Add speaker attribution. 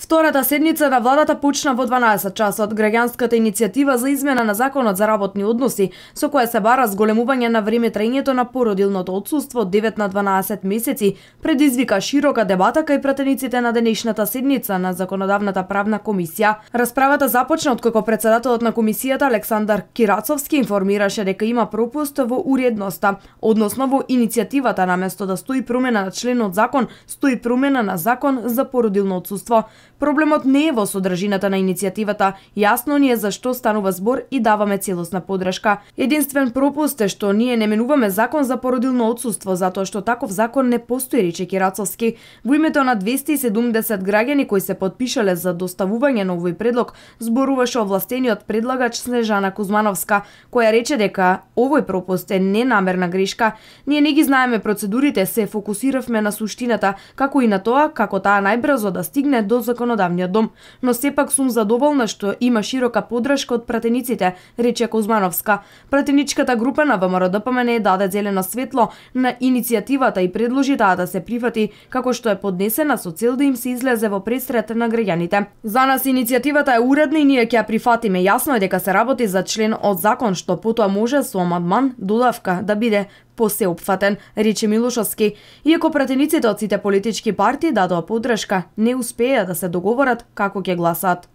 Speaker 1: Втората седница на владата почна во 12 часот. Граѓанската иницијатива за измена на законот за работни односи, со која се бара зголемување на време трајањето на породилното одсуство од 9 на 12 месеци, предизвика широка дебата кај пратениците на денешната седница на Законодавната правна комисија. Расправата започна откако председателот на комисијата Александар Кирацовски информираше дека има пропуст во уредноста, односно во иницијативата наместо да стои промена на членот закон, стои промена на закон за породилно одсуство. Проблемот не е во содржината на иницијативата, јасно ни е за што станува збор и даваме целосна подршка. Единствен пропуст е што ние не менуваме закон за породилно отсутство, затоа што таков закон не постои, рече Кирацовски. Во името на 270 граѓани кои се подпишале за доставување на овој предлог, зборуваше овластениот предлагач Снежана Кузмановска, која рече дека овој пропуст е ненамерна грешка. Ние не ги знаеме процедурите, се фокусиравме на суштината, како и на тоа како таа најбрзо да стигне до закон законодавниот дом, но сепак сум задоволна што има широка подршка од пратениците, рече Кузмановска. Пратеничката група на ВМРО-ДПМН даде зелено светло на иницијативата и предложи таа да се прифати, како што е поднесена со цел да им се излезе во пресрет на граѓаните. За нас иницијативата е уредна и ние ќе ја прифатиме. Јасно е дека се работи за член од закон што потоа може со амандман додавка да биде посеопфатен, рече Милушовски. Иако пратениците од сите политички партии дадоа подршка, не успеа да се договорат како ќе гласат.